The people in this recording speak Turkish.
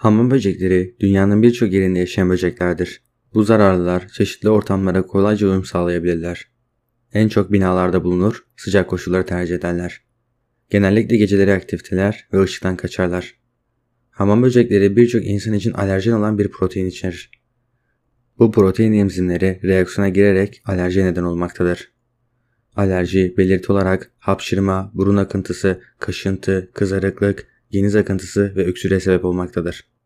Hamam böcekleri dünyanın birçok yerinde yaşayan böceklerdir. Bu zararlılar çeşitli ortamlara kolayca uyum sağlayabilirler. En çok binalarda bulunur, sıcak koşulları tercih ederler. Genellikle geceleri aktifteler ve ışıktan kaçarlar. Hamam böcekleri birçok insan için alerjen olan bir protein içerir. Bu protein enzimleri reaksiyona girerek alerjiye neden olmaktadır. Alerji belirti olarak hapşırma, burun akıntısı, kaşıntı, kızarıklık, geniz akıntısı ve öksürüğe sebep olmaktadır.